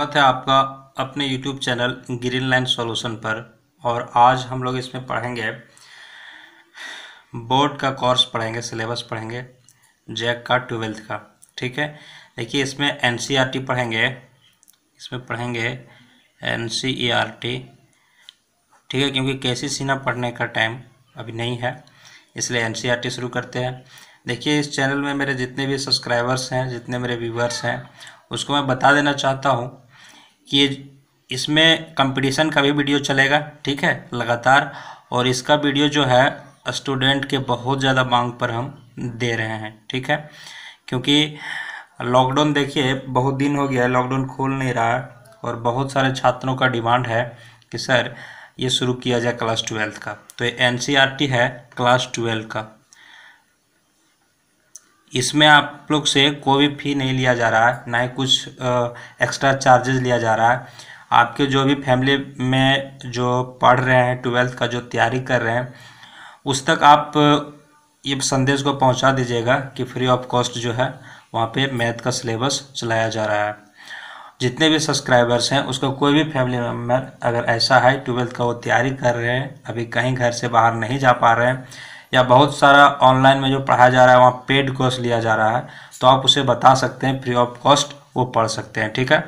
स्वागत है आपका अपने YouTube channel green line solution पर और आज हम लोग इसमें पढ़ेंगे बोर्ड का कोर्स पढ़ेंगे सिलेबस पढ़ेंगे जैक का ट्वेल्थ का ठीक है देखिए इसमें एन e पढ़ेंगे इसमें पढ़ेंगे एन e ठीक है क्योंकि के सीना पढ़ने का टाइम अभी नहीं है इसलिए एन e शुरू करते हैं देखिए इस चैनल में मेरे जितने भी सब्सक्राइबर्स हैं जितने मेरे व्यूवर्स हैं उसको मैं बता देना चाहता हूँ ये इसमें कंपटीशन का भी वीडियो चलेगा ठीक है लगातार और इसका वीडियो जो है स्टूडेंट के बहुत ज़्यादा मांग पर हम दे रहे हैं ठीक है क्योंकि लॉकडाउन देखिए बहुत दिन हो गया है लॉकडाउन खोल नहीं रहा है और बहुत सारे छात्रों का डिमांड है कि सर ये शुरू किया जाए क्लास ट्वेल्थ का तो ये एन e है क्लास ट्वेल्व का इसमें आप लोग से कोई भी फ़ी नहीं लिया जा रहा है ना ही कुछ एक्स्ट्रा चार्जेस लिया जा रहा है आपके जो भी फैमिली में जो पढ़ रहे हैं ट्वेल्थ का जो तैयारी कर रहे हैं उस तक आप ये संदेश को पहुंचा दीजिएगा कि फ्री ऑफ कॉस्ट जो है वहाँ पे मैथ का सिलेबस चलाया जा रहा है जितने भी सब्सक्राइबर्स हैं उसका कोई भी फैमिली मेम्बर अगर ऐसा है ट्वेल्थ का वो तैयारी कर रहे हैं अभी कहीं घर से बाहर नहीं जा पा रहे हैं या बहुत सारा ऑनलाइन में जो पढ़ाया जा रहा है वहाँ पेड कोर्स लिया जा रहा है तो आप उसे बता सकते हैं फ्री ऑफ कॉस्ट वो पढ़ सकते हैं ठीक है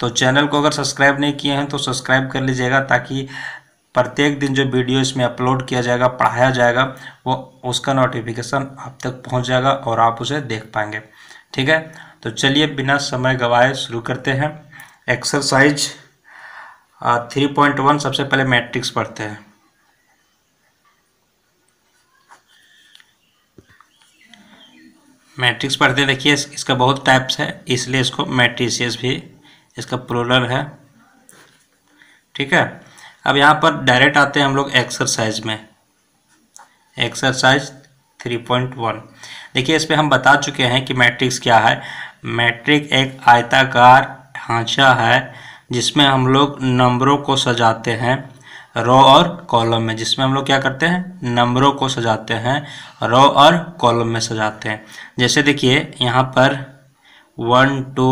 तो चैनल को अगर सब्सक्राइब नहीं किए हैं तो सब्सक्राइब कर लीजिएगा ताकि प्रत्येक दिन जो वीडियो इसमें अपलोड किया जाएगा पढ़ाया जाएगा वो उसका नोटिफिकेशन आप तक पहुंच जाएगा और आप उसे देख पाएंगे ठीक है तो चलिए बिना समय गवाए शुरू करते हैं एक्सरसाइज थ्री पॉइंट वन सबसे पहले मैट्रिक्स पढ़ते हैं मैट्रिक्स पढ़ते देखिए इसका बहुत टाइप्स है इसलिए इसको मैट्रिसियस भी इसका प्रोलर है ठीक है अब यहाँ पर डायरेक्ट आते हैं हम लोग एक्सरसाइज में एक्सरसाइज थ्री पॉइंट वन देखिए इस पर हम बता चुके हैं कि मैट्रिक्स क्या है मैट्रिक एक आयताकार ढांचा है जिसमें हम लोग नंबरों को सजाते हैं रो और कॉलम में जिसमें हम लोग क्या करते हैं नंबरों को सजाते हैं रो और कॉलम में सजाते हैं जैसे देखिए यहाँ पर वन टू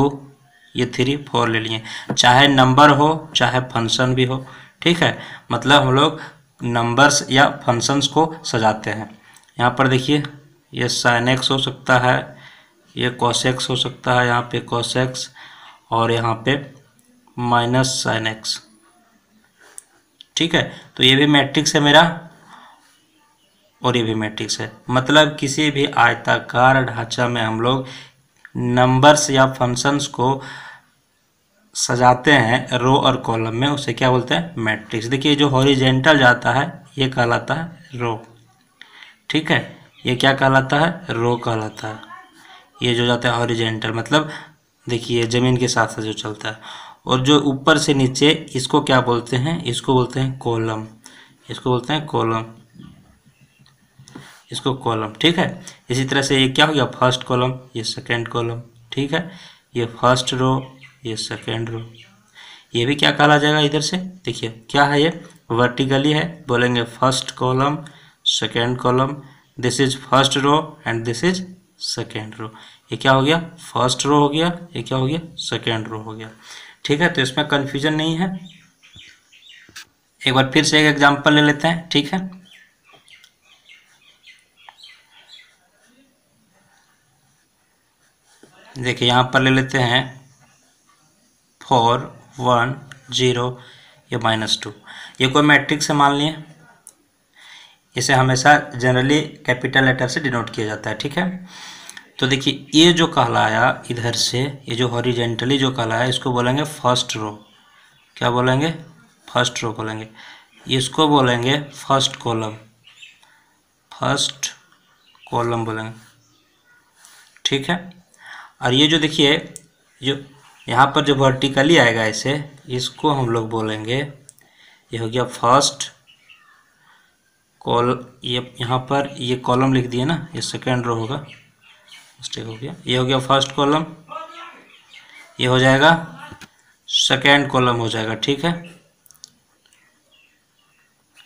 ये थ्री फोर ले लिए चाहे नंबर हो चाहे फंक्शन भी हो ठीक है मतलब हम लोग नंबर्स या फंक्शंस को सजाते हैं यहाँ पर देखिए ये साइन एक्स हो सकता है ये एक्स हो सकता है यहाँ पे एक्स और यहाँ पे माइनस साइन एक्स ठीक है तो ये भी मैट्रिक्स है मेरा और ये भी मैट्रिक्स है मतलब किसी भी आयताकार ढांचा में हम लोग नंबर्स या फंक्शंस को सजाते हैं रो और कॉलम में उसे क्या बोलते हैं मैट्रिक्स देखिए जो हॉरिजेंटल जाता है ये कहलाता है रो ठीक है ये क्या कहलाता है रो कहलाता है ये जो जाता है हॉरिजेंटल मतलब देखिए ज़मीन के साथ साथ जो चलता है और जो ऊपर से नीचे इसको क्या बोलते हैं इसको बोलते हैं कॉलम इसको बोलते हैं कॉलम इसको कॉलम ठीक है इसी तरह से ये क्या हो गया फर्स्ट कॉलम ये सेकेंड कॉलम ठीक है ये फर्स्ट रो ये सेकेंड रो ये भी क्या कहा जाएगा इधर से देखिए क्या है ये वर्टिकली है बोलेंगे first column second column this is first row and this is second row ये क्या हो गया फर्स्ट रो हो गया ये क्या हो गया सेकेंड रो हो गया ठीक है तो इसमें कन्फ्यूजन नहीं है एक बार फिर से एक एग्जाम्पल ले लेते हैं ठीक है देखिए यहाँ पर ले लेते हैं फोर वन जीरो या माइनस टू ये कोई मैट्रिक से मान लिए इसे हमेशा जनरली कैपिटल लेटर से डिनोट किया जाता है ठीक है तो देखिए ये जो कहलाया इधर से ये जो हॉरिजेंटली जो कहलाया इसको बोलेंगे फर्स्ट रो क्या बोलेंगे फर्स्ट रो बोलेंगे इसको बोलेंगे फर्स्ट कॉलम फर्स्ट कॉलम बोलेंगे ठीक है और ये जो देखिए जो यहाँ पर जो वर्टिकली आएगा इसे इसको हम लोग बोलेंगे ये हो गया फर्स्ट कॉल ये यहाँ पर ये कॉलम लिख दिए ना ये सेकेंड रो होगा मिस्टेक हो गया ये हो गया फर्स्ट कॉलम ये हो जाएगा सेकेंड कॉलम हो जाएगा ठीक है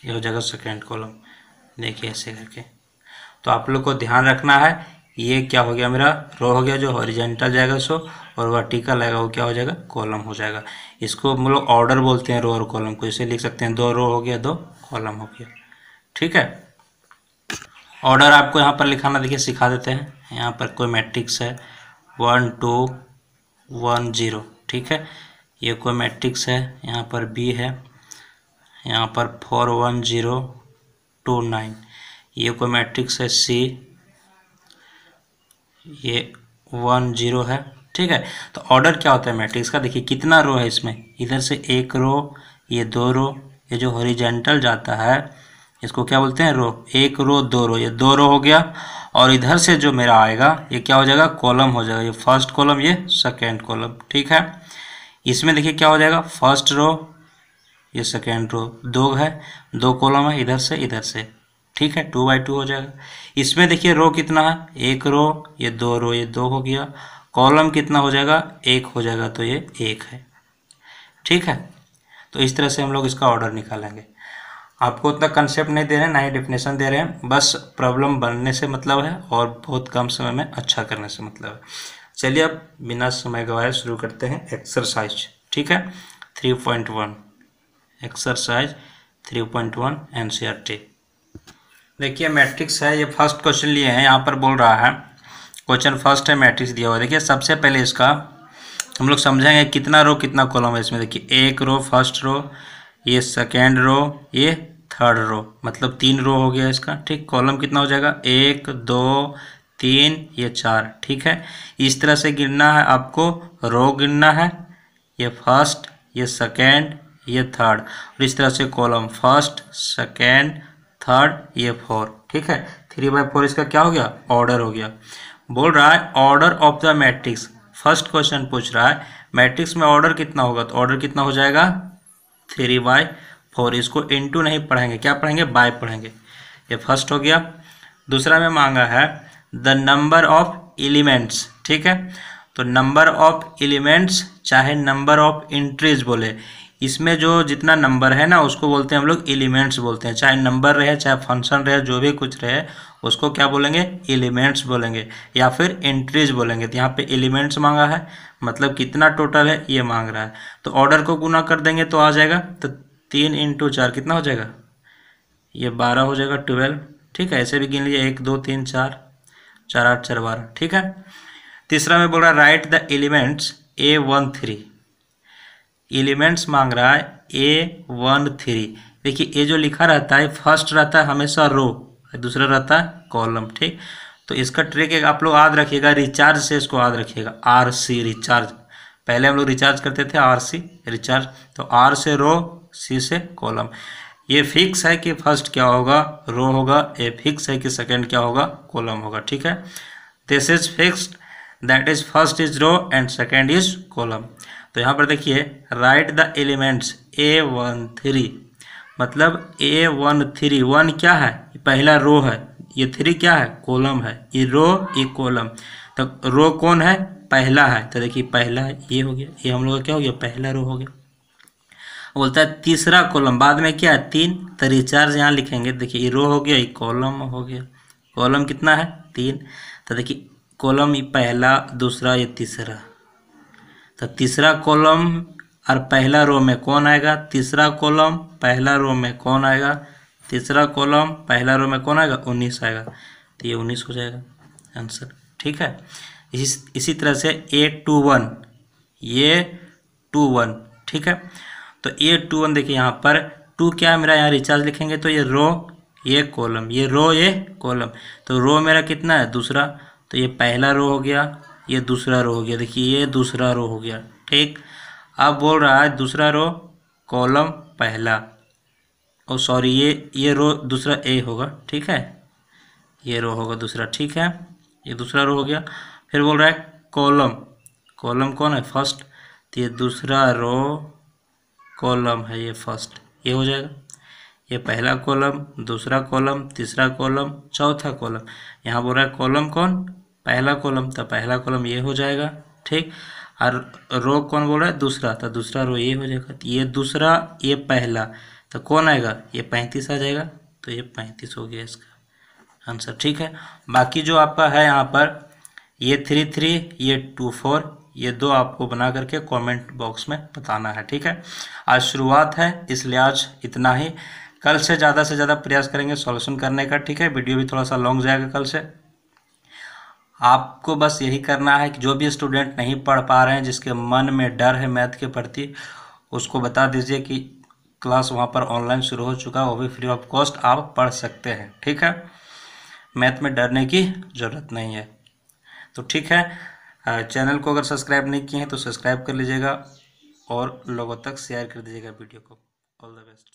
ये हो जाएगा सेकेंड कॉलम देखिए ऐसे करके तो आप लोग को ध्यान रखना है ये क्या हो गया मेरा रो हो गया जो हॉरिजेंटल जाएगा सो और वर्टिकल आएगा वो क्या हो जाएगा कॉलम हो जाएगा इसको हम लोग ऑर्डर बोलते हैं रो और कॉलम को इसे लिख सकते हैं दो रो हो गया दो कॉलम हो गया ठीक है ऑर्डर आपको यहाँ पर लिखाना देखिए सिखा देते हैं यहाँ पर कोई मैट्रिक्स है वन टू वन ज़ीरो ठीक है ये कोई मैट्रिक्स है यहाँ पर बी है यहाँ पर four one zero two nine ये कोई मैट्रिक्स है सी ये वन ज़ीरो है ठीक है तो ऑर्डर क्या होता है मैट्रिक्स का देखिए कितना रो है इसमें इधर से एक रो ये दो रो ये जो हॉरिजेंटल जाता है इसको क्या बोलते हैं रो एक रो दो रो ये दो रो हो गया और इधर से जो मेरा आएगा ये क्या हो जाएगा कॉलम हो जाएगा ये फर्स्ट कॉलम ये सेकेंड कॉलम ठीक है इसमें देखिए क्या हो जाएगा फर्स्ट रो ये सेकेंड रो दो है दो कॉलम है इधर से इधर से ठीक है टू बाई टू हो जाएगा इसमें देखिए रो कितना है एक रो ये दो रो ये दो हो गया कॉलम कितना हो जाएगा एक हो जाएगा तो ये एक है ठीक है तो इस तरह से हम लोग इसका ऑर्डर निकालेंगे आपको उतना कंसेप्ट नहीं दे रहे हैं ना ही डेफिनेशन दे रहे हैं बस प्रॉब्लम बनने से मतलब है और बहुत कम समय में अच्छा करने से मतलब है चलिए अब बिना समय गवाए शुरू करते हैं एक्सरसाइज ठीक है three point one exercise three point one N C R T देखिए मैट्रिक्स है ये फर्स्ट क्वेश्चन लिए हैं यहाँ पर बोल रहा है क्वेश्चन फर्स्ट है मैट्रिक्स दिया हुआ देखिए सबसे पहले इसका हम लोग समझेंगे कितना रो कितना कॉलम है इसमें देखिए एक रो फर्स्ट रो ये सेकेंड रो ये थर्ड रो मतलब तीन रो हो गया इसका ठीक कॉलम कितना हो जाएगा एक दो तीन ये चार ठीक है इस तरह से गिनना है आपको रो गिनना है ये फर्स्ट ये सेकेंड ये थर्ड और इस तरह से कॉलम फर्स्ट सेकेंड थर्ड ये फोर ठीक है थ्री बाई फोर इसका क्या हो गया ऑर्डर हो गया बोल रहा है order of the matrix first question पूछ रहा है मैट्रिक्स में ऑर्डर कितना होगा तो ऑर्डर कितना हो जाएगा थ्री बाई फोर इसको इंटू नहीं पढ़ेंगे क्या पढ़ेंगे बाय पढ़ेंगे ये फर्स्ट हो गया दूसरा में मांगा है द नंबर ऑफ एलिमेंट्स ठीक है तो नंबर ऑफ एलिमेंट्स चाहे नंबर ऑफ इंट्रीज बोले इसमें जो जितना नंबर है ना उसको बोलते हैं हम लोग एलिमेंट्स बोलते हैं चाहे नंबर रहे चाहे फंक्शन रहे जो भी कुछ रहे उसको क्या बोलेंगे एलिमेंट्स बोलेंगे या फिर एंट्रीज बोलेंगे तो यहाँ पे एलिमेंट्स मांगा है मतलब कितना टोटल है ये मांग रहा है तो ऑर्डर को गुना कर देंगे तो आ जाएगा तो तीन इंटू चार कितना हो जाएगा ये बारह हो जाएगा ट्वेल्व ठीक है ऐसे भी गिन लीजिए एक दो तीन चार चार आठ चार बारह ठीक है तीसरा में बोल रहा है write the elements A one three elements मांग रहा है ए वन थ्री देखिए ए जो लिखा रहता है फर्स्ट रहता है हमेशा रो दूसरा रहता है कॉलम ठीक तो इसका ट्रिक एक आप लोग याद रखिएगा रिचार्ज से इसको याद रखिएगा आर सी रिचार्ज पहले हम लोग रिचार्ज करते थे आर सी रिचार्ज तो आर से रो सी से कॉलम ये फिक्स है कि फर्स्ट क्या होगा रो होगा ये फिक्स है कि सेकेंड क्या होगा कॉलम होगा ठीक है this is fixed that is first is row and second is column तो यहाँ पर देखिए right the elements A one three मतलब ए वन थ्री वन क्या है पहला रो है ये थ्री क्या है कॉलम है ये रो ये कॉलम तो रो कौन है पहला है तो देखिए पहला ये हो गया ये हम लोग का क्या हो गया पहला रो हो गया बोलता है तीसरा कॉलम बाद में क्या है तीन तो रिचार्ज यहाँ लिखेंगे देखिए ये रो हो गया ये कॉलम हो गया कॉलम कितना है तीन तो देखिए कॉलम ये पहला दूसरा ये तीसरा तो तीसरा कॉलम और पहला रो में कौन आएगा तीसरा कॉलम पहला रो में कौन आएगा तीसरा कॉलम पहला रो में कौन आएगा उन्नीस आएगा तो ये उन्नीस हो जाएगा आंसर ठीक है इस इसी तरह से A two one A two one ठीक है तो ए टू वन देखिए यहाँ पर टू क्या मेरा यहाँ रिचार्ज लिखेंगे तो ये रो ये कॉलम ये रो ये कॉलम तो रो मेरा कितना है दूसरा तो ये पहला रो हो गया ये दूसरा रो हो गया देखिए ये दूसरा रो हो गया ठीक अब बोल रहा है दूसरा रो कॉलम पहला और सॉरी ये ये रो दूसरा ए होगा ठीक है ये रो होगा दूसरा ठीक है ये दूसरा रो हो गया फिर बोल रहा है कॉलम कॉलम कौन है फर्स्ट तो ये दूसरा रो कॉलम है ये फर्स्ट ये हो जाएगा ये पहला कॉलम दूसरा कॉलम तीसरा कॉलम चौथा कॉलम यहाँ बोल रहा है कॉलम कौन पहला कॉलम तो पहला कॉलम ये हो जाएगा ठीक और रो कौन बोल रहा है दूसरा तो दूसरा रो ये हो जाएगा तो ये दूसरा ये पहला तो कौन आएगा ये पैंतीस आ जाएगा तो ये पैंतीस हो गया इसका आंसर ठीक है बाकी जो आपका है यहाँ पर ये थ्री थ्री ये टू फोर ये दो आपको बना करके कमेंट बॉक्स में बताना है ठीक है आज शुरुआत है इसलिए आज इतना ही कल से ज़्यादा से ज़्यादा प्रयास करेंगे सॉल्यूशन करने का ठीक है वीडियो भी थोड़ा सा लॉन्ग जाएगा कल से आपको बस यही करना है कि जो भी स्टूडेंट नहीं पढ़ पा रहे हैं जिसके मन में डर है मैथ के प्रति उसको बता दीजिए कि क्लास वहाँ पर ऑनलाइन शुरू हो चुका है वो भी फ्री ऑफ कॉस्ट आप पढ़ सकते हैं ठीक है मैथ में डरने की ज़रूरत नहीं है तो ठीक है चैनल को अगर सब्सक्राइब नहीं किए हैं तो सब्सक्राइब कर लीजिएगा और लोगों तक शेयर कर दीजिएगा वीडियो को ऑल द बेस्ट